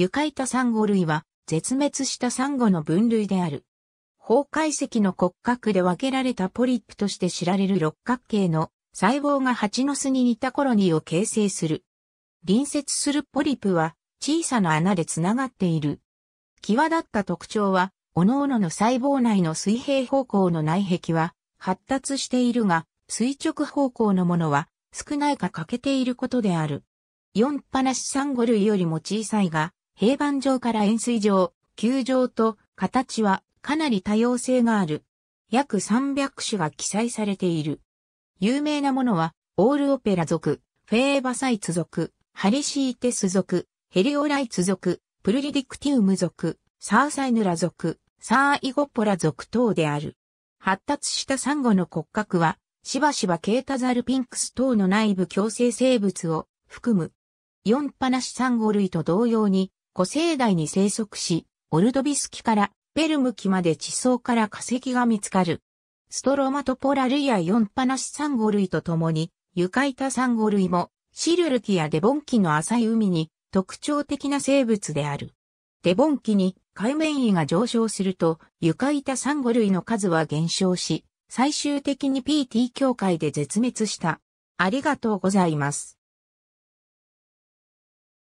床板サンゴ類は絶滅したサンゴの分類である。崩壊石の骨格で分けられたポリップとして知られる六角形の細胞が蜂の巣に似たコロニーを形成する。隣接するポリプは小さな穴でつながっている。際立った特徴は、各々の細胞内の水平方向の内壁は発達しているが、垂直方向のものは少ないか欠けていることである。4ぱナシサンゴ類よりも小さいが、平板上から円錐状、球状と形はかなり多様性がある。約300種が記載されている。有名なものは、オールオペラ族、フェーバサイツ族、ハリシーテス族、ヘリオライツ族、プルリディクティウム族、サーサイヌラ族、サーイゴポラ族等である。発達したサンゴの骨格は、しばしばケータザルピンクス等の内部共生生物を含む。四パナシサンゴ類と同様に、古生代に生息し、オルドビス紀からペルム紀まで地層から化石が見つかる。ストロマトポラ類や四パナシサンゴ類とともに、床板サンゴ類もシルル紀やデボン紀の浅い海に特徴的な生物である。デボン紀に海面位が上昇すると床板サンゴ類の数は減少し、最終的に PT 境界で絶滅した。ありがとうございます。